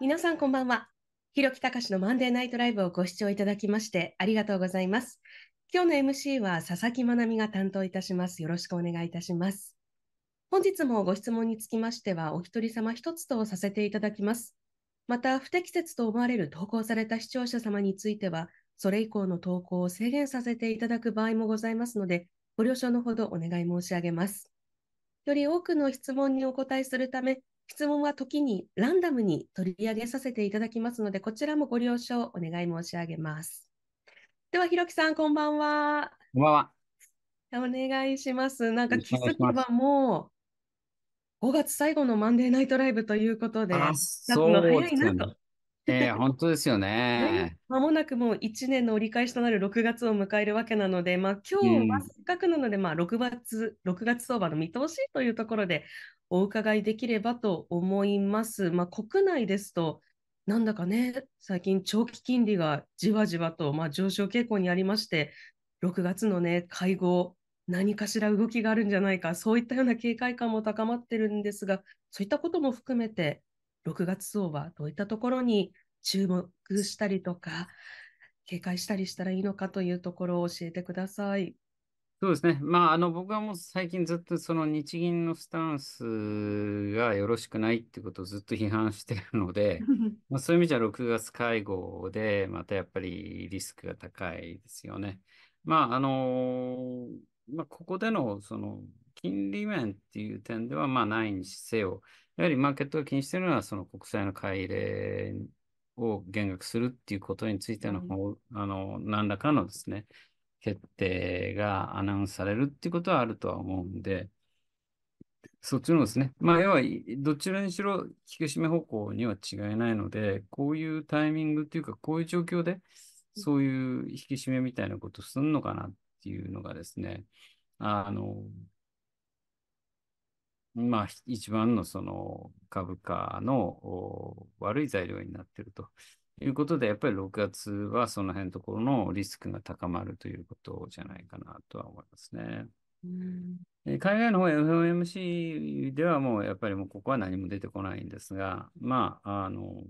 皆さんこんばんは。ひろきたかしのマンデーナイトライブをご視聴いただきましてありがとうございます。今日の MC は佐々木まなみが担当いたします。よろしくお願いいたします。本日もご質問につきましては、お一人様一つとさせていただきます。また、不適切と思われる投稿された視聴者様については、それ以降の投稿を制限させていただく場合もございますので、ご了承のほどお願い申し上げます。より多くの質問にお答えするため、質問は時にランダムに取り上げさせていただきますので、こちらもご了承お願い申し上げます。では、ひろきさん、こんばんは。こんばんは。お願いします。なんか気づけばもう5月最後のマンデーナイトライブということで、そういなえー、本当ですよね。ま もなくもう1年の折り返しとなる6月を迎えるわけなので、まあ、今日はせっかくなので、まあ、6月、6月相場の見通しというところでお伺いできればと思います。まあ、国内ですと、なんだかね、最近、長期金利がじわじわと、まあ、上昇傾向にありまして、6月の、ね、会合、何かしら動きがあるんじゃないか、そういったような警戒感も高まってるんですが、そういったことも含めて、6月相場、どういったところに注目したりとか、警戒したりしたらいいのかというところを教えてください。そうですね。まあ、あの、僕はもう最近ずっとその日銀のスタンスがよろしくないってことをずっと批判してるので、まあ、そういう意味じゃ6月会合で、またやっぱりリスクが高いですよね。まあ、あのまあ、ここでのその金利面っていう点ではまあないにせよ、やはりマーケットが気にしているのはその国債の買い入れを減額するっていうことについての、うん、あの何らかのですね、決定がアナウンスされるっていうことはあるとは思うんで、そっちのですね、まあ、要はどちらにしろ引き締め方向には違いないので、こういうタイミングっていうか、こういう状況で、そういう引き締めみたいなことすんのかなっていうのがですね、あの、まあ、一番のその株価の悪い材料になってるということで、やっぱり6月はその辺のところのリスクが高まるということじゃないかなとは思いますね。うん、海外の方 FOMC ではもうやっぱりもうここは何も出てこないんですが、まあ、あの、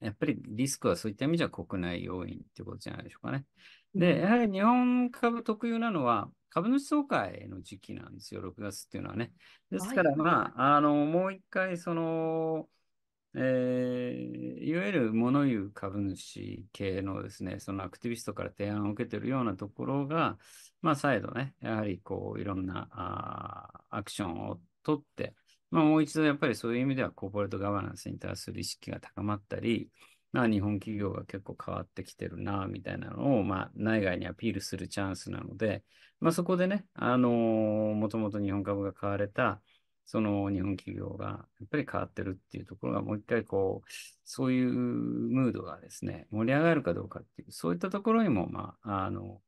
やっぱりリスクはそういった意味じゃ国内要因ってことじゃないでしょうかね。で、やはり日本株特有なのは、株主総会の時期なんですよ、6月っていうのはね。ですから、まあ、あの、もう一回、その、えー、いわゆる物言う株主系のですね、そのアクティビストから提案を受けているようなところが、まあ、再度ね、やはりこう、いろんなアクションを取って、まあ、もう一度やっぱりそういう意味ではコーポレートガバナンスに対する意識が高まったり、まあ、日本企業が結構変わってきてるな、みたいなのを、まあ、内外にアピールするチャンスなので、まあ、そこでね、あのー、もともと日本株が買われた、その日本企業がやっぱり変わってるっていうところがもう一回こう、そういうムードがですね、盛り上がるかどうかっていう、そういったところにも、まあ、あの、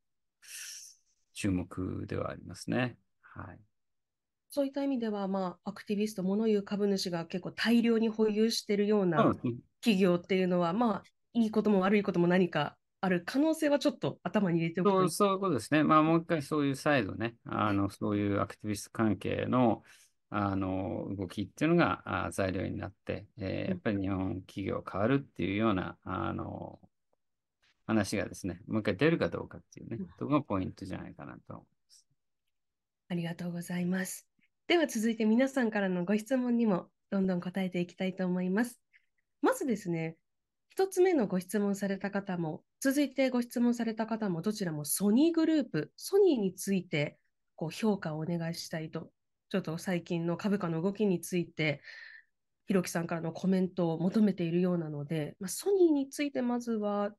注目ではありますね。はい。そういった意味では、まあ、アクティビスト、物言う株主が結構大量に保有しているような企業っていうのは、まあ、いいことも悪いことも何かある可能性はちょっと頭に入れておくとそういうことですね。まあ、もう一回そういう再度ね、あの、そういうアクティビスト関係の、あの動きっていうのが材料になって、えー、やっぱり日本企業変わるっていうようなあの話がですね、もう一回出るかどうかっていうね、ところがポイントじゃないかなと思います。ありがとうございます。では続いて皆さんからのご質問にもどんどん答えていきたいと思います。まずですね、1つ目のご質問された方も、続いてご質問された方も、どちらもソニーグループ、ソニーについてこう評価をお願いしたいとちょっと最近の株価の動きについて、ひろきさんからのコメントを求めているようなので、まあ、ソニーについてまずは。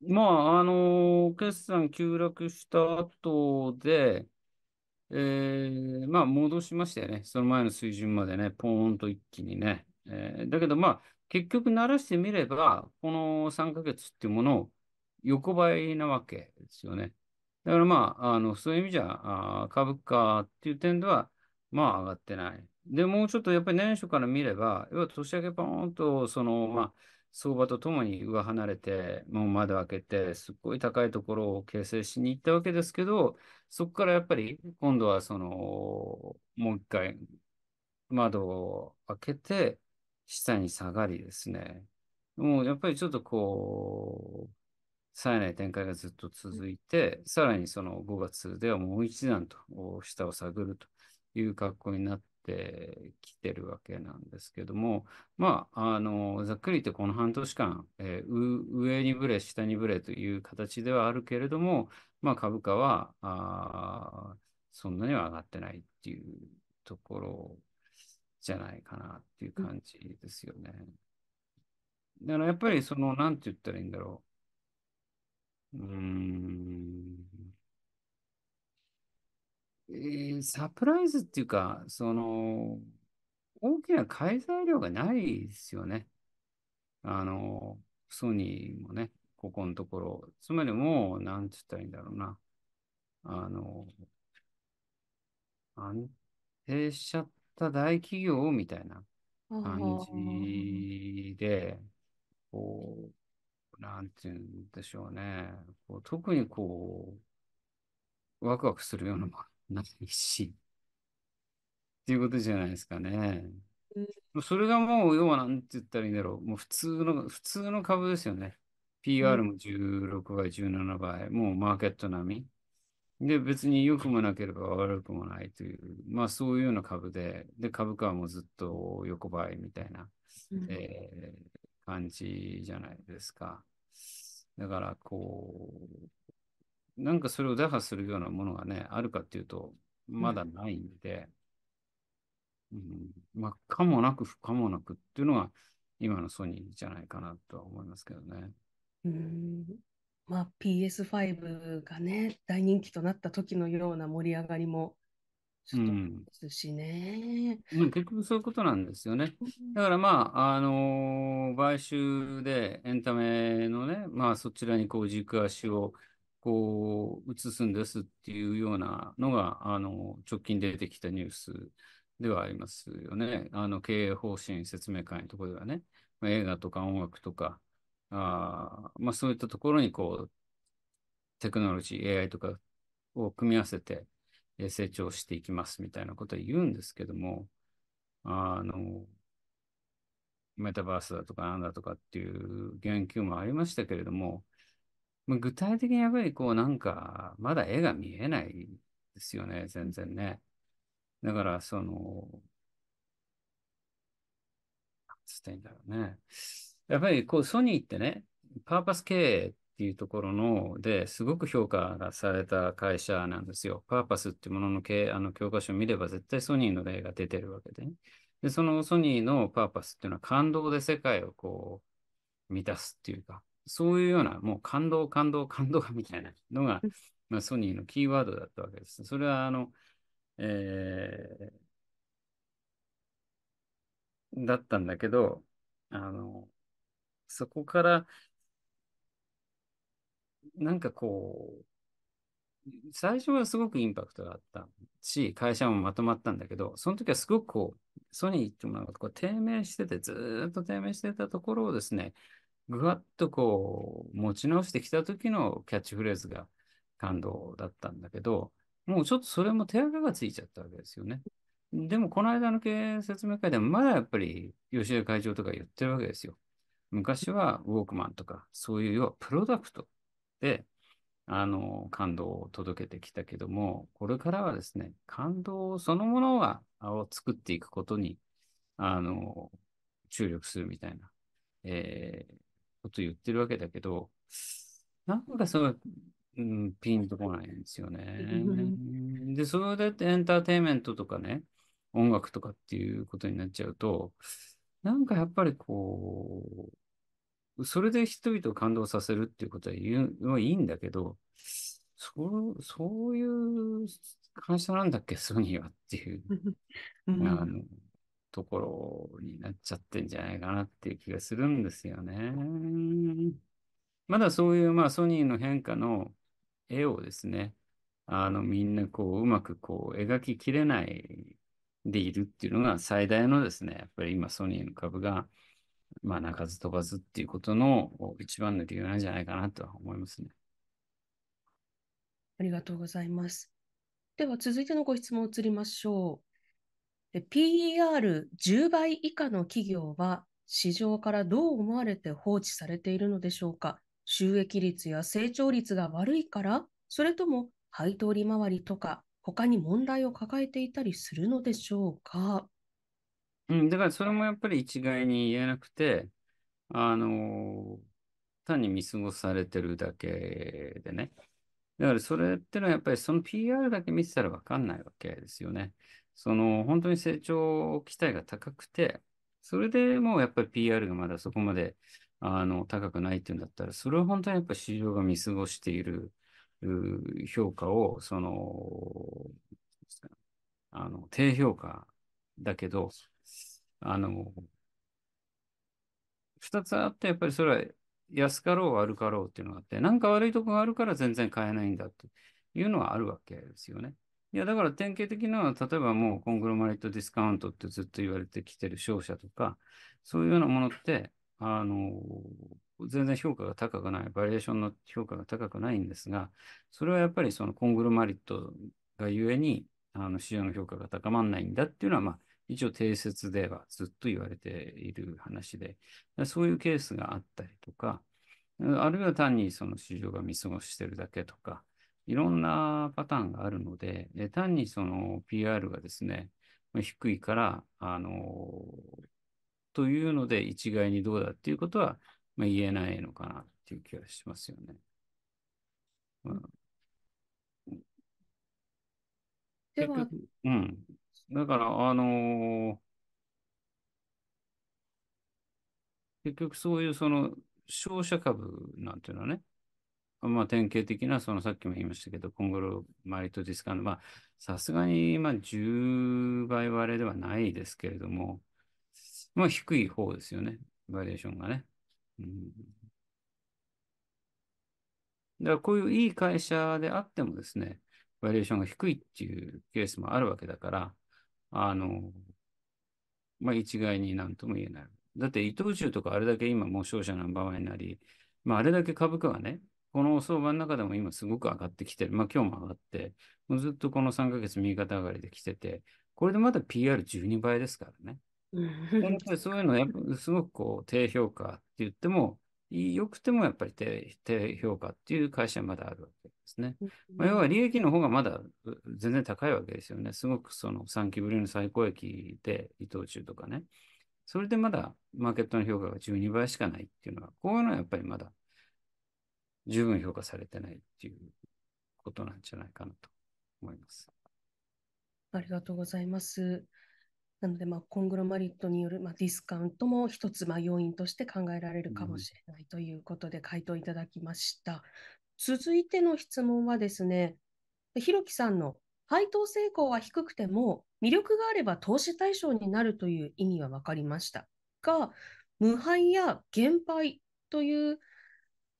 まあ、あのー、決算急落した後で、えー、まあ、戻しましたよね。その前の水準までね、ポーンと一気にね。えー、だけど、まあ、結局、慣らしてみれば、この3ヶ月っていうものを横ばいなわけですよね。だからまあ、あの、そういう意味じゃ、あ株価っていう点では、まあ上がってない。で、もうちょっとやっぱり年初から見れば、要は年明けポーンと、その、まあ、相場とともに上離れて、もう窓開けて、すっごい高いところを形成しに行ったわけですけど、そこからやっぱり今度はその、もう一回窓を開けて、下に下がりですね。もうやっぱりちょっとこう、さえない展開がずっと続いて、さらにその5月ではもう一段と下を探ると。いう格好になってきてるわけなんですけども、まあ、あのざっくり言ってこの半年間、えー、上にぶれ、下にぶれという形ではあるけれども、まあ、株価はあそんなには上がってないっていうところじゃないかなっていう感じですよね。だからやっぱりその、なんて言ったらいいんだろう。うーん。えサプライズっていうか、その、大きなざん量がないですよね。あの、ソニーもね、ここのところ。つまりもう、なんつったらいいんだろうな。あの、安定しちゃった大企業みたいな感じで、こう、なんて言うんでしょうね。こう特にこう、ワクワクするようなものないし、っていうことじゃないですかね。うんそれがもう、要はなんて言ったらいいんだろう。もう普通の、普通の株ですよね。PR も16倍、17倍、もうマーケット並み。で、別に良くもなければ悪くもないという、まあそういうような株で、で、株価もずっと横ばいみたいな、うん、えー、感じじゃないですか。だから、こう、なんかそれを打破するようなものがね、あるかっていうと、まだないんで、うん、うん、まあ、かもなく不可もなくっていうのが、今のソニーじゃないかなとは思いますけどね。うんまあ、PS5 がね、大人気となった時のような盛り上がりも、ちょっとですしね、うん、結局そういうことなんですよね。だからまあ、あのー、買収でエンタメのね、まあそちらにこう軸足をこう、移すんですっていうようなのが、あの、直近出てきたニュースではありますよね。あの、経営方針説明会のところではね、映画とか音楽とか、あまあ、そういったところに、こう、テクノロジー、AI とかを組み合わせて成長していきますみたいなことを言うんですけども、あの、メタバースだとかなんだとかっていう言及もありましたけれども、まあ、具体的にやっぱりこうなんか、まだ絵が見えないですよね、全然ね。だから、その、つったいんだろうね。やっぱりこうソニーってね、パーパス経営っていうところのですごく評価がされた会社なんですよ。パーパスっていうものの経あの教科書を見れば絶対ソニーの例が出てるわけで、ね、で、そのソニーのパーパスっていうのは感動で世界をこう満たすっていうか、そういうような、もう感動、感動、感動みたいなのが、まあ、ソニーのキーワードだったわけです。それは、あの、えー、だったんだけど、あの、そこから、なんかこう、最初はすごくインパクトがあったし、会社もまとまったんだけど、その時はすごくこう、ソニーってものがこう低迷してて、ずっと低迷してたところをですね、ぐわっとこう、持ち直してきた時のキャッチフレーズが感動だったんだけど、もうちょっとそれも手垢がついちゃったわけですよね。でも、この間の経営説明会でも、まだやっぱり吉江会長とか言ってるわけですよ。昔はウォークマンとか、そういう要はプロダクトで、あの、感動を届けてきたけども、これからはですね、感動そのものは、を作っていくことに、あの、注力するみたいな、えー、こと言ってるわけだけど、なんかその、うん、ピンとこないんですよね。で、それでエンターテインメントとかね、音楽とかっていうことになっちゃうと、なんかやっぱりこう、それで人々を感動させるっていうことは言うのはいいんだけど、そそういう会社なんだっけ、ソニーはっていう。あのところになっちゃってんじゃないかなっていう気がするんですよね。まだそういう、まあ、ソニーの変化の絵をですね、あのみんなこううまくこう描ききれないでいるっていうのが最大のですね、やっぱり今ソニーの株が、まあ、鳴かず飛ばずっていうことの一番の理由なんじゃないかなとは思いますね。ありがとうございます。では続いてのご質問を移りましょう。PER10 倍以下の企業は市場からどう思われて放置されているのでしょうか収益率や成長率が悪いからそれとも配当利回りとか他に問題を抱えていたりするのでしょうかうん、だからそれもやっぱり一概に言えなくて、あの単に見過ごされてるだけでね。だからそれってのはやっぱりその PR だけ見てたらわかんないわけですよね。その本当に成長期待が高くて、それでもうやっぱり PR がまだそこまであの高くないっていうんだったら、それは本当にやっぱ市場が見過ごしている評価を、その、あの低評価だけど、あの、二つあって、やっぱりそれは安かろう悪かろうっていうのがあって、なんか悪いとこがあるから全然買えないんだっていうのはあるわけですよね。いや、だから典型的な、例えばもうコングロマリットディスカウントってずっと言われてきてる商社とか、そういうようなものって、あの、全然評価が高くない、バリエーションの評価が高くないんですが、それはやっぱりそのコングロマリットがゆえに、あの市場の評価が高まらないんだっていうのは、まあ、一応定説ではずっと言われている話で、そういうケースがあったりとか、あるいは単にその市場が見過ごしてるだけとか、いろんなパターンがあるので、で単にその PR がですね、低いから、あの、というので一概にどうだっていうことは、まあ、言えないのかなっていう気がしますよね。うん、でうん。だから、あのー、結局そういうその商社株なんていうのはね、まあ、典型的な、そのさっきも言いましたけど、今後のマリとディスカウント、まあ、さすがに、まあ、10倍割れではないですけれども、まあ、低い方ですよね、バリエーションがね。うん、だから、こういういい会社であってもですね、バリエーションが低いっていうケースもあるわけだから、あの、まあ、一概になんとも言えない。だって、伊藤忠とかあれだけ今、もう商社ナンバーワンになり、まあ、あれだけ株価がね、この相場の中でも今すごく上がってきてる。まあ今日も上がって、もうずっとこの3ヶ月右肩上がりで来てて、これでまだ PR12 倍ですからね。そういうのやっぱすごくこう低評価って言っても、良くてもやっぱり低低評価っていう会社はまだあるわけですね。まあ、要は利益の方がまだ全然高いわけですよね。すごくその3期ぶりの最高益で伊藤中とかね。それでまだマーケットの評価が12倍しかないっていうのは、こういうのはやっぱりまだ十分評価されてないっていうことなんじゃないかなと思います。ありがとうございます。なので、まあ、コングロマリットによる、まあ、ディスカウントも一つ、まあ、要因として考えられるかもしれないということで回答いただきました。うん、続いての質問はですね、ひろきさんの配当成功は低くても魅力があれば投資対象になるという意味は分かりましたが、無敗や減配という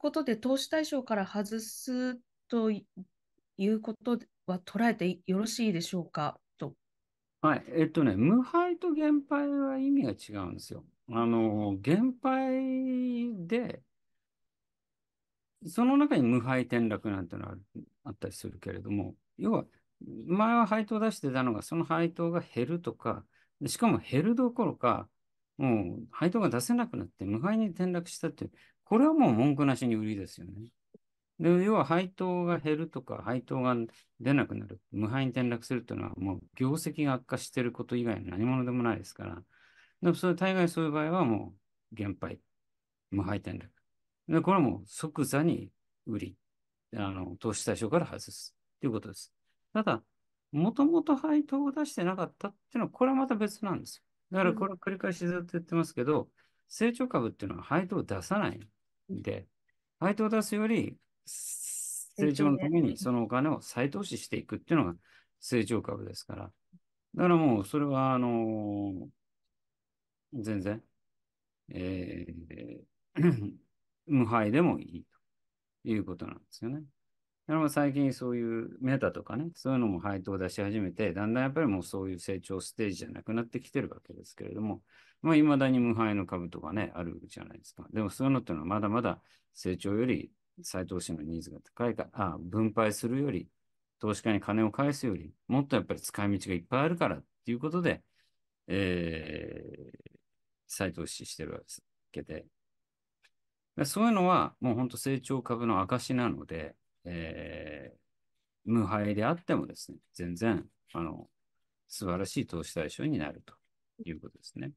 ことで投資対象から外すということは捉えてよろしいでしょうかと。はい。えっとね、無敗と減配は意味が違うんですよ。あの、減配で、その中に無敗転落なんてのはあったりするけれども、要は、前は配当出してたのが、その配当が減るとか、しかも減るどころか、もう配当が出せなくなって無敗に転落したっていう、これはもう文句なしに売りですよね。で要は配当が減るとか、配当が出なくなる、無敗に転落するというのは、もう業績が悪化していること以外の何物でもないですから、でもそれ大概そういう場合はもう減配、無敗転落。でこれはもう即座に売り、あの投資対象から外すということです。ただ、もともと配当を出してなかったっていうのは、これはまた別なんですよ。だからこれ繰り返しずっと言ってますけど、成長株っていうのは配当を出さない。で、配当を出すより、成長のためにそのお金を再投資していくっていうのが成長株ですから。だからもう、それは、あのー、全然、えー、無敗でもいいということなんですよね。な最近そういうメタとかね、そういうのも配当を出し始めて、だんだんやっぱりもうそういう成長ステージじゃなくなってきてるわけですけれども、まあ、未だに無敗の株とかね、あるじゃないですか。でもそういうのっていうのはまだまだ成長より再投資のニーズが高いか、あ分配するより、投資家に金を返すより、もっとやっぱり使い道がいっぱいあるからっていうことで、えー、再投資してるわけで。そういうのはもう本当成長株の証なので、えー、無敗であってもですね、全然、あの、素晴らしい投資対象になるということですね。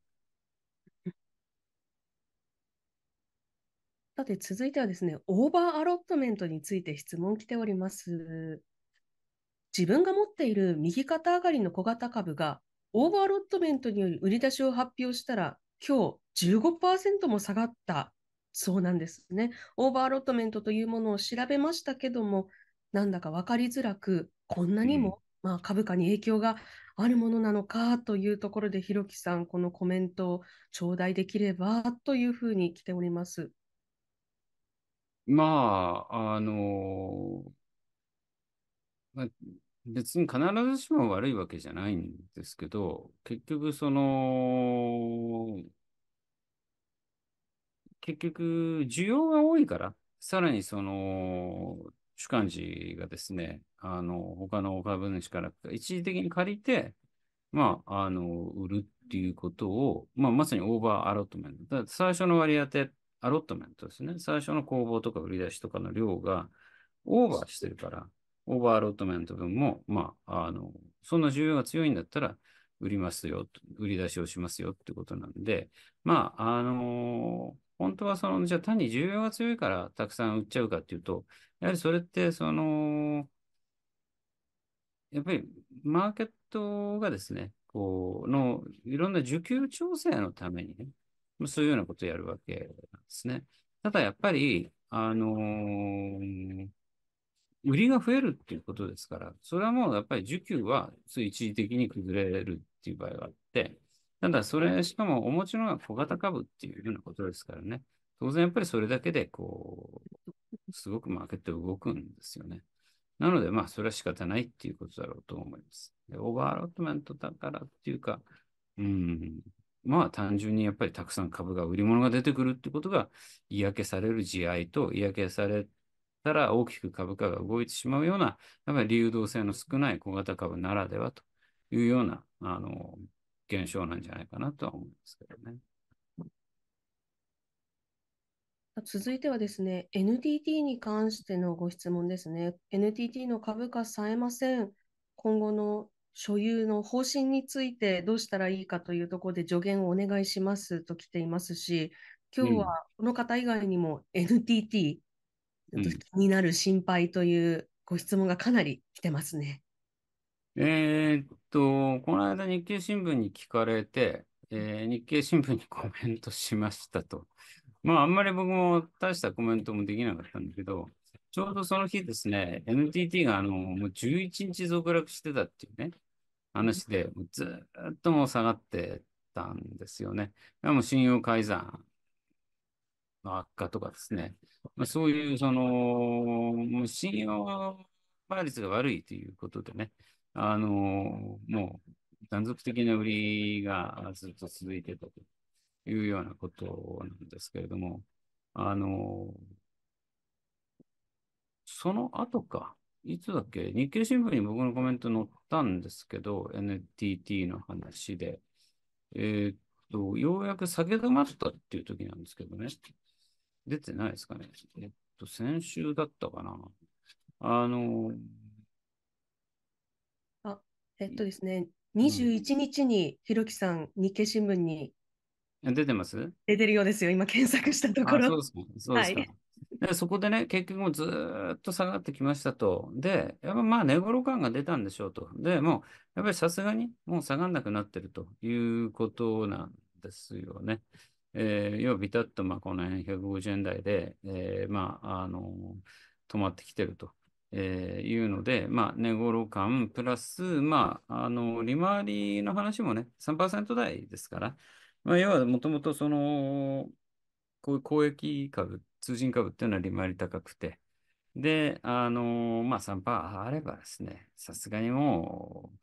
さて、続いてはですね、オーバーアロットメントについて質問来ております。自分が持っている右肩上がりの小型株が、オーバーアロットメントによる売り出しを発表したら、今日15%も下がったそうなんですね。オーバーロットメントというものを調べましたけども、なんだか分かりづらく、こんなにも、うん、まあ、株価に影響があるものなのかというところで、ひろきさん、このコメントを頂戴できればというふうに来ております。まあ、あのまあ、別に必ずしも悪いわけじゃないんですけど、結局、その、結局、需要が多いから、さらにその、主幹事がですね、あの、他の株主から一時的に借りて、まあ、あの、売るっていうことを、まあ、まさにオーバーアロットメント。最初の割り当て、アロットメントですね。最初の工房とか売り出しとかの量がオーバーしてるから、オーバーアロットメント分も、まあ、あの、そんな需要が強いんだったら、売りますよ、売り出しをしますよってことなんで、まあ、あのー、本当はその、じゃあ単に需要が強いからたくさん売っちゃうかっていうと、やはりそれって、その、やっぱりマーケットがですね、こう、の、いろんな需給調整のためにね、そういうようなことをやるわけなんですね。ただやっぱり、あのー、売りが増えるっていうことですから、それはもうやっぱり需給は一時的に崩れるっていう場合があって、ただ、それ、しかもお持ちのが小型株っていうようなことですからね。当然、やっぱりそれだけで、こう、すごくマーケット動くんですよね。なので、まあ、それは仕方ないっていうことだろうと思います。でオーバーアロットメントだからっていうか、うん、まあ、単純にやっぱりたくさん株が、売り物が出てくるってことが、嫌気される慈愛と、嫌気されたら大きく株価が動いてしまうような、やっぱり流動性の少ない小型株ならではというような、あの、現象なんじゃないかなとは思いますけどね。続いてはですね、NTT に関してのご質問ですね。NTT の株価さえません。今後の所有の方針についてどうしたらいいかというところで助言をお願いしますと来ていますし、今日はこの方以外にも NTT、うん、気になる心配というご質問がかなり来てますね。えーっと、この間日経新聞に聞かれて、えー日経新聞にコメントしましたと。まあ、あんまり僕も大したコメントもできなかったんだけど、ちょうどその日ですね、NTT があのもう11日続落してたっていうね、話で、ずっともう下がってたんですよね。でも信用改ざんの悪化とかですね、まあ、そういうその、もう信用倍率が悪いということでね、あの、もう断続的な売りがずっと続いてたというようなことなんですけれども、あの、その後か、いつだっけ、日経新聞に僕のコメント載ったんですけど、NTT の話で、えー、っと、ようやく下げ止まったっていう時なんですけどね、出てないですかね。えっと、先週だったかな。あの、えっとですね、21日にひろきさん、日経新聞に出てます出てるようですよ、今検索したところ。そうですか。そうですか。はい、でそこでね、結局もうずっと下がってきましたと。で、やっぱまあ、値頃感が出たんでしょうと。で、もやっぱりさすがにもう下がらなくなってるということなんですよね。えー、要はビタッとまあこの辺150円台で、えー、まあ、あのー、止まってきてると。えー、いうので、まあ、値ろ感プラス、まあ、あの利回りの話もね、3%台ですから、まあ、要はもともとその、こういう公益株、通信株っていうのは利回り高くて、で、あのー、まあ、3%あればですね、さすがにもう、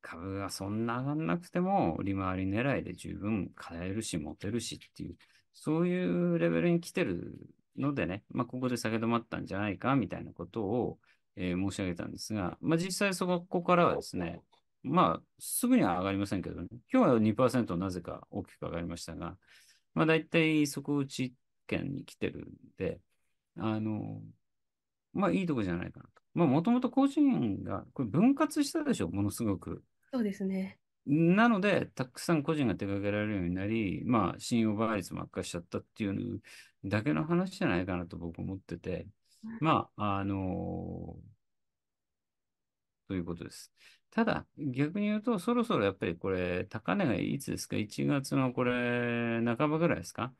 株がそんな上がんなくても、利回り狙いで十分買えるし、持てるしっていう、そういうレベルに来てるのでね、まあ、ここで下げ止まったんじゃないかみたいなことを、えー、申し上げたんですが、まあ、実際そこからはですね、まあ、すぐには上がりませんけどね、今日は2%なぜか大きく上がりましたが、まあ、大体底打ち圏に来てるんで、あの、まあ、いいとこじゃないかなと。まあ、もともと個人が、これ分割したでしょ、ものすごく。そうですね。なので、たくさん個人が手掛けられるようになり、まあ、信用倍率も悪化しちゃったっていうだけの話じゃないかなと僕思ってて、まあ、あのー、ということです。ただ、逆に言うと、そろそろやっぱりこれ、高値がいつですか ?1 月のこれ、半ばぐらいですか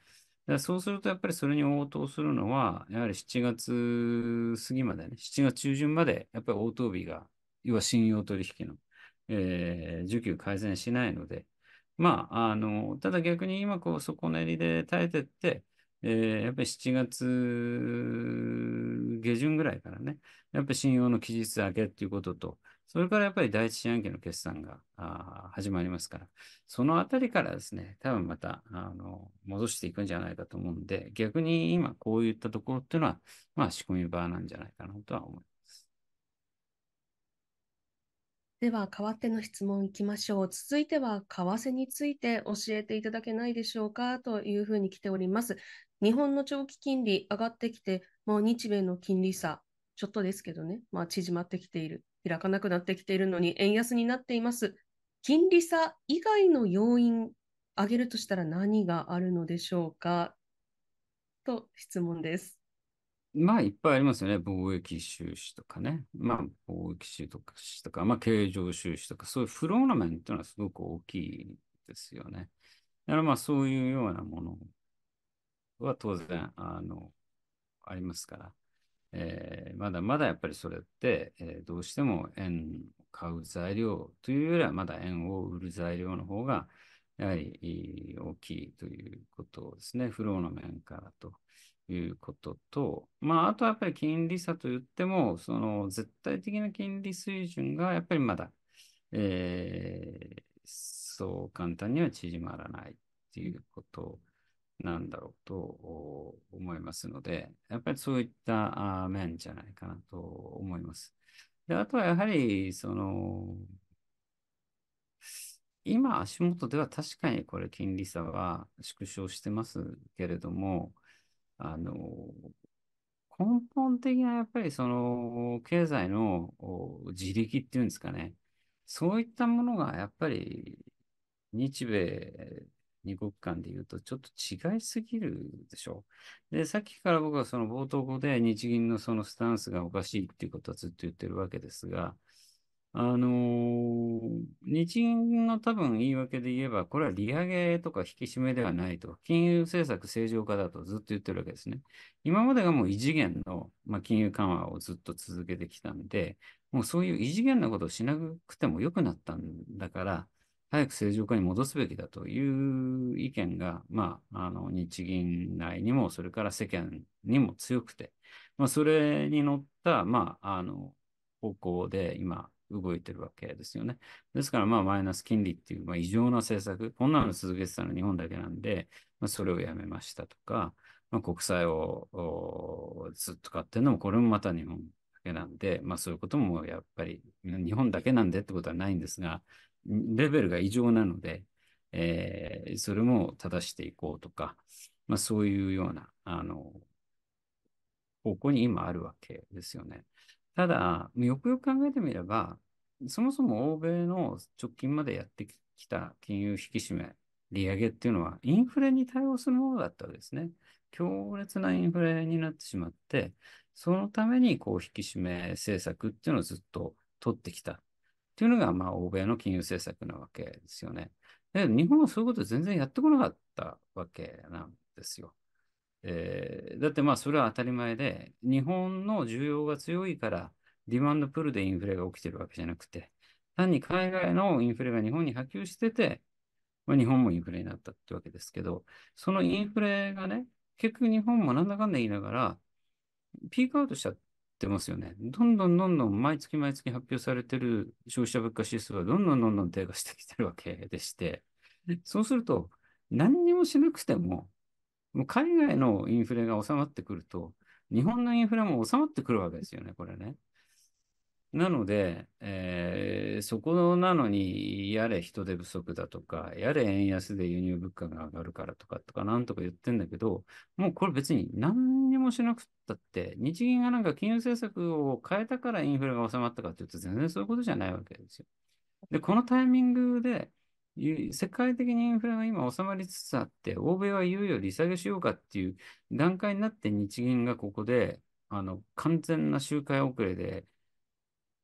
そうすると、やっぱりそれに応答するのは、やはり7月過ぎまでね、7月中旬まで、やっぱり応答日が、要は信用取引の。えー、需給改善しないので、まあ、あの、ただ逆に今こう底練りで耐えてって、えー、やっぱり7月下旬ぐらいからね、やっぱり信用の期日明けっていうことと、それからやっぱり第一四半期の決算が始まりますから、そのあたりからですね、多分またあの戻していくんじゃないかと思うんで、逆に今こういったところっていうのは、まあ仕込み場なんじゃないかなとは思います。では、わっての質問いきましょう。続いては、為替について教えていただけないでしょうかというふうに来ております。日本の長期金利上がってきて、もう日米の金利差、ちょっとですけどね、まあ、縮まってきている。開かなくなってきているのに、円安になっています。金利差以外の要因、上げるとしたら何があるのでしょうかと質問です。まあ、いっぱいありますよね。貿易収支とかね。まあ、貿易収支とか、まあ、経常収支とか、そういうフローラ面っていうのはすごく大きいですよね。だからまあ、そういうようなものは当然、あの、ありますから。えー、まだまだやっぱりそれって、えー、どうしても円を買う材料というよりは、まだ円を売る材料の方が、やはり大きいということですね。フローの面からということと、まあ、あとはやっぱり金利差といっても、その絶対的な金利水準がやっぱりまだ、えー、そう簡単には縮まらないっていうことなんだろうと思いますので、やっぱりそういった面じゃないかなと思います。で、あとはやはり、その、今足元では確かにこれ金利差は縮小してますけれども、あの、根本的なやっぱりその経済の自力っていうんですかね、そういったものがやっぱり日米二国間でいうとちょっと違いすぎるでしょう。で、さっきから僕はその冒頭で日銀のそのスタンスがおかしいっていうことはずっと言ってるわけですが、あのー日銀の多分言い訳で言えば、これは利上げとか引き締めではないと、金融政策正常化だとずっと言ってるわけですね。今までがもう異次元の、まあ、金融緩和をずっと続けてきたんで、もうそういう異次元なことをしなくても良くなったんだから、早く正常化に戻すべきだという意見が、まあ、あの日銀内にも、それから世間にも強くて、まあ、それに乗った、まあ、あの方向で今、動いてるわけですよね。ですから、まあ、マイナス金利っていう、まあ、異常な政策、こんなの続けてたのは日本だけなんで、まあ、それをやめましたとか、まあ、国債をずっと買ってるのも、これもまた日本だけなんで、まあ、そういうこともやっぱり、日本だけなんでってことはないんですが、レベルが異常なので、えー、それも正していこうとか、まあ、そういうような、あの、方向に今あるわけですよね。ただ、よくよく考えてみれば、そもそも欧米の直近までやってきた金融引き締め、利上げっていうのは、インフレに対応するものだったわけですね。強烈なインフレになってしまって、そのためにこう引き締め政策っていうのをずっと取ってきたっていうのが、まあ、欧米の金融政策なわけですよね。で、日本はそういうこと全然やってこなかったわけなんですよ。えー、だってまあそれは当たり前で、日本の需要が強いから、ディマンドプルでインフレが起きてるわけじゃなくて、単に海外のインフレが日本に波及してて、まあ、日本もインフレになったってわけですけど、そのインフレがね、結局日本もなんだかんだ言いながら、ピークアウトしちゃってますよね。どんどんどんどん毎月毎月発表されてる消費者物価指数はどんどんどんどん低下してきてるわけでして、そうすると、何にもしなくてももう海外のインフレが収まってくると、日本のインフレも収まってくるわけですよね、これね。なので、えー、そこなのに、やれ人手不足だとか、やれ円安で輸入物価が上がるからとか、とかなんとか言ってんだけど、もうこれ別に何にもしなくったって、日銀がなんか金融政策を変えたからインフレが収まったかっていうと、全然そういうことじゃないわけですよ。で、このタイミングで、世界的にインフレが今収まりつつあって、欧米はいよいよ利下げしようかっていう段階になって、日銀がここで、あの、完全な周回遅れで、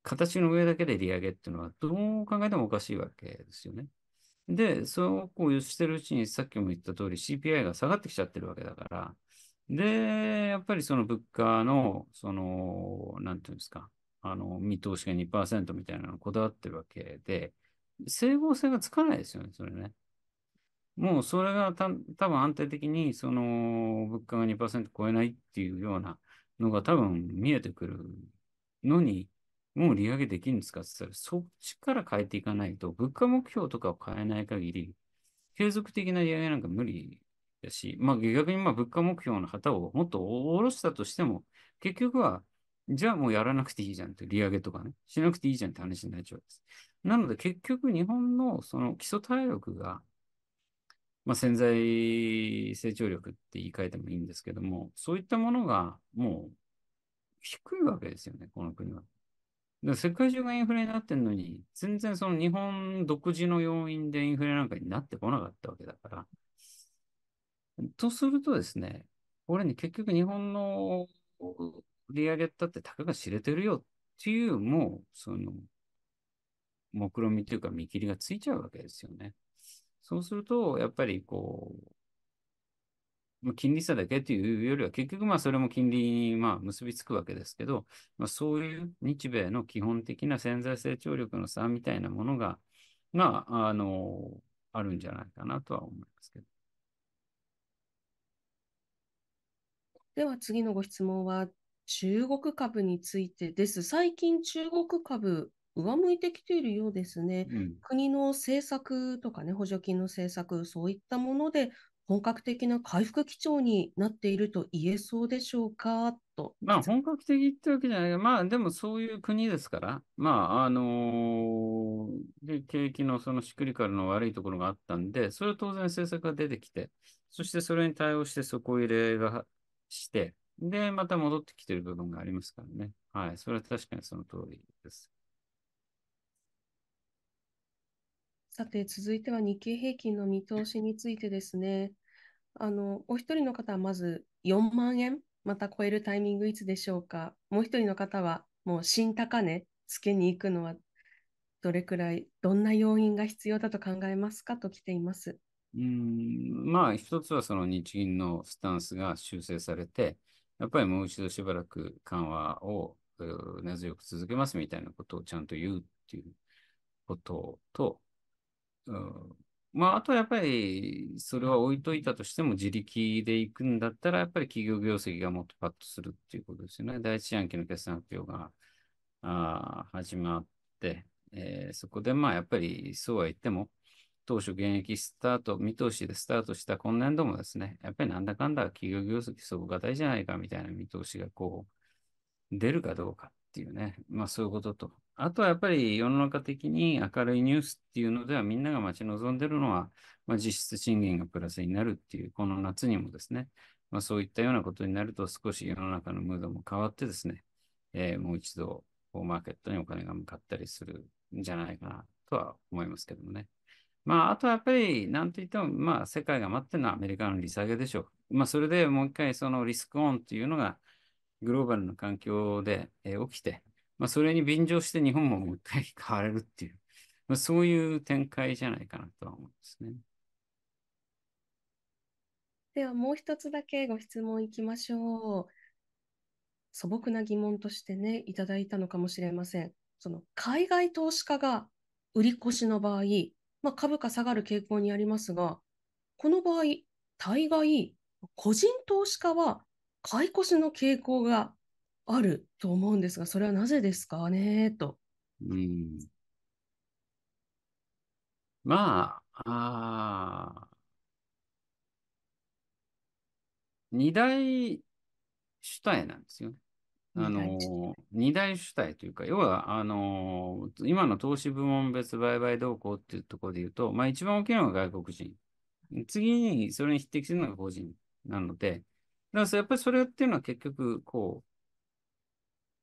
形の上だけで利上げっていうのは、どう考えてもおかしいわけですよね。で、そうこうしてるうちに、さっきも言った通り CPI が下がってきちゃってるわけだから、で、やっぱりその物価の、その、なんていうんですか、あの、見通しが2%みたいなのこだわってるわけで、整合性がつかないですよね、それね。もうそれがた多分安定的にその物価が2%超えないっていうようなのが多分見えてくるのに、もう利上げできるんですかって言ったら、そっちから変えていかないと、物価目標とかを変えない限り、継続的な利上げなんか無理だし、まあ逆にまあ物価目標の旗をもっと下ろしたとしても、結局はじゃあもうやらなくていいじゃんって、利上げとかね、しなくていいじゃんって話になっちゃうわけです。なので結局日本のその基礎体力が、まあ、潜在成長力って言い換えてもいいんですけども、そういったものがもう低いわけですよね、この国は。だ世界中がインフレになってるのに、全然その日本独自の要因でインフレなんかになってこなかったわけだから。とするとですね、これに結局日本の利上げだってたかが知れてるよっていう、もう、その、目論見というか見切りがついちゃうわけですよね。そうすると、やっぱりこう、金利差だけというよりは、結局まあそれも金利にまあ結びつくわけですけど、まあ、そういう日米の基本的な潜在成長力の差みたいなものが、まあ、あの、あるんじゃないかなとは思いますけど。では次のご質問は、中国株についてです。最近、中国株、上向いてきているようですね。うん、国の政策とかね、補助金の政策、そういったもので、本格的な回復基調になっていると言えそうでしょうかと。まあ、本格的ってわけじゃないが、まあ、でもそういう国ですから、まあ、あのー、景気のそのシクリカルの悪いところがあったんで、それは当然政策が出てきて、そしてそれに対応して底入れがして、で、また戻ってきてる部分がありますからね。はい。それは確かにその通りです。さて、続いては日経平均の見通しについてですね。あの、お一人の方はまず4万円、また超えるタイミングいつでしょうか。もう一人の方はもう新高値つけに行くのはどれくらい、どんな要因が必要だと考えますかと来ています。うん、まあ一つはその日銀のスタンスが修正されて、やっぱりもう一度しばらく緩和を根強く続けますみたいなことをちゃんと言うっていうことと、うまあ、あとやっぱり、それは置いといたとしても、自力で行くんだったら、やっぱり企業業績がもっとパッとするっていうことですよね。第一四半期の決算発表があ始まって、えー、そこでまあ、やっぱりそうは言っても、当初現役スタート、見通しでスタートした今年度もですね、やっぱりなんだかんだ企業業績底堅いじゃないかみたいな見通しがこう、出るかどうかっていうね、まあそういうことと。あとはやっぱり世の中的に明るいニュースっていうのではみんなが待ち望んでるのは、まあ、実質賃金がプラスになるっていう、この夏にもですね、まあ、そういったようなことになると少し世の中のムードも変わってですね、えー、もう一度マーケットにお金が向かったりするんじゃないかなとは思いますけどもね。まあ、あとはやっぱり、なんといっても、まあ、世界が待ってるのはアメリカの利下げでしょう。まあ、それでもう一回、そのリスクオンというのが、グローバルの環境で、えー、起きて、まあ、それに便乗して日本ももう一回変われるっていう、まあ、そういう展開じゃないかなとは思うんですね。では、もう一つだけご質問いきましょう。素朴な疑問としてね、いただいたのかもしれません。その海外投資家が売り越しの場合、まあ、株価下がる傾向にありますが、この場合、大概、個人投資家は買い越しの傾向があると思うんですが、それはなぜですかねと。うん、まあ、あ二大主体なんですよね。あの、二大主体というか、要は、あの、今の投資部門別売買動向っていうところで言うと、まあ一番大きいのが外国人。次にそれに匹敵するのが個人なので、だからやっぱりそれっていうのは結局、こ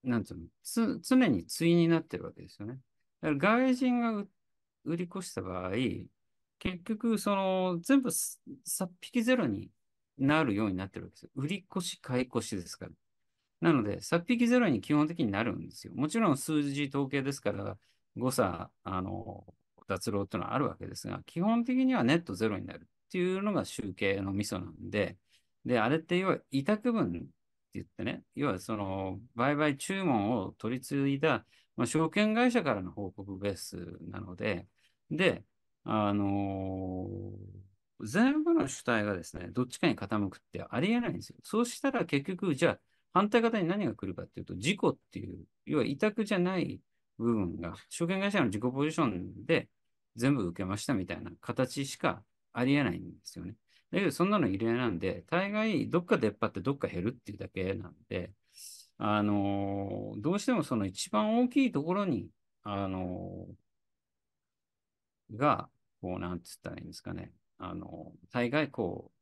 う、なんつうの、つ、常に対になってるわけですよね。だから外人が売り越した場合、結局、その、全部さっぴきゼロになるようになってるわけですよ。売り越し、買い越しですから。なので、殺匹ゼロに基本的になるんですよ。もちろん数字統計ですから、誤差、あの、脱漏というのはあるわけですが、基本的にはネットゼロになるっていうのが集計のミソなんで、で、あれって要は委託分って言ってね、要はその売買注文を取り継いだ、まあ、証券会社からの報告ベースなので、で、あのー、全部の主体がですね、どっちかに傾くってありえないんですよ。そうしたら結局、じゃあ、反対方に何が来るかっていうと、事故っていう、要は委託じゃない部分が、証券会社の自己ポジションで全部受けましたみたいな形しかありえないんですよね。だけど、そんなの異例なんで、大概、どっか出っ張ってどっか減るっていうだけなんで、あのー、どうしてもその一番大きいところに、あのー、が、こう、なんつったらいいんですかね、あのー、大概こう、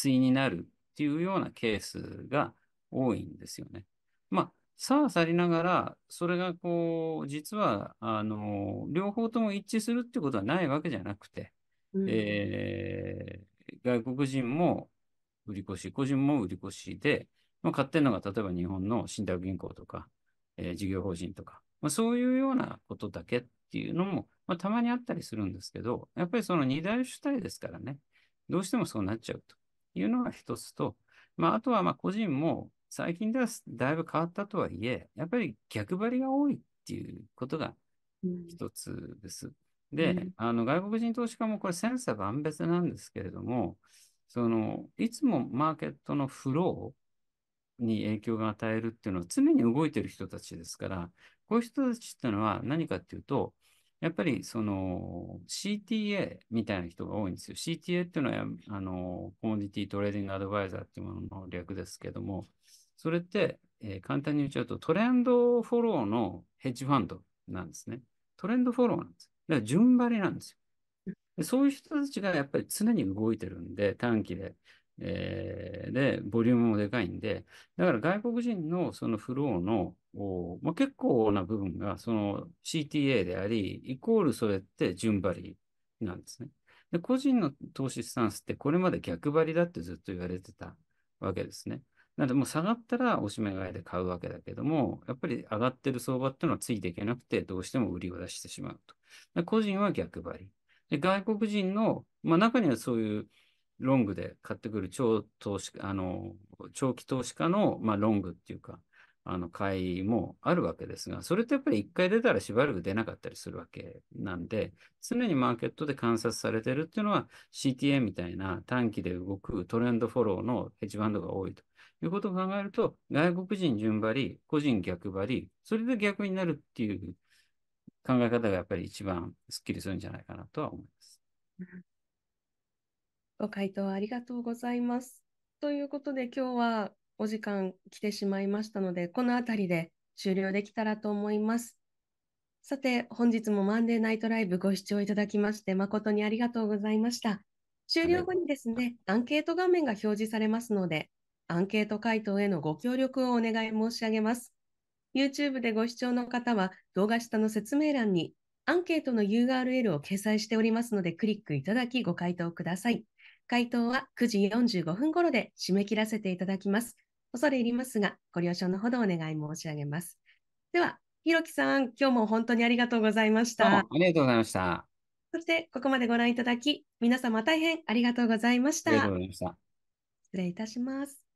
対になるっていうようなケースが、多いんですよね。まあ、さあ去りながら、それがこう、実は、あの、両方とも一致するってことはないわけじゃなくて、うん、えー、外国人も売り越し、個人も売り越しで、まあ、買ってるのが例えば日本の信託銀行とか、えー、事業法人とか、まあ、そういうようなことだけっていうのも、まあ、たまにあったりするんですけど、やっぱりその二大主体ですからね、どうしてもそうなっちゃうというのが一つと、まあ、あとはまあ個人も最近ではだいぶ変わったとはいえ、やっぱり逆張りが多いっていうことが一つです。うん、で、うん、あの外国人投資家もこれ千差万別なんですけれども、そのいつもマーケットのフローに影響が与えるっていうのは常に動いてる人たちですから、こういう人たちっていうのは何かっていうと、やっぱりその CTA みたいな人が多いんですよ。CTA っていうのはあのコモディティトレーディングアドバイザーっていうものの略ですけども、それって、えー、簡単に言っちゃうとトレンドフォローのヘッジファンドなんですね。トレンドフォローなんです。だから順張りなんですよ。でそういう人たちがやっぱり常に動いてるんで、短期で。えー、で、ボリュームもでかいんで、だから外国人のそのフローの、おまあ、結構な部分がその CTA であり、イコールそれって順張りなんですね。で、個人の投資スタンスってこれまで逆張りだってずっと言われてたわけですね。なんで、もう下がったらおしめ買いで買うわけだけども、やっぱり上がってる相場っていうのはついていけなくて、どうしても売りを出してしまうと。個人は逆張り。で外国人の、まあ、中にはそういうロングで買ってくる超投資あの長期投資家の、まあ、ロングっていうか、あの会もあるわけですが、それってやっぱり1回出たらしばらく出なかったりするわけなんで、常にマーケットで観察されてるっていうのは CTA みたいな短期で動くトレンドフォローのヘッジファンドが多いということを考えると、外国人順張り、個人逆張り、それで逆になるっていう考え方がやっぱり一番すっきりするんじゃないかなとは思います。ご回答ありがとうございます。ということで今日はお時間来てしまいましたので、この辺りで終了できたらと思います。さて、本日もマンデーナイトライブご視聴いただきまして、誠にありがとうございました。終了後にですね、アンケート画面が表示されますので、アンケート回答へのご協力をお願い申し上げます。YouTube でご視聴の方は、動画下の説明欄にアンケートの URL を掲載しておりますので、クリックいただきご回答ください。回答は9時45分頃で締め切らせていただきます。恐れ入りますが、ご了承のほどお願い申し上げます。では、ひろきさん、今日も本当にありがとうございました。ありがとうございました。そして、ここまでご覧いただき、皆様大変ありがとうございました。した失礼いたします。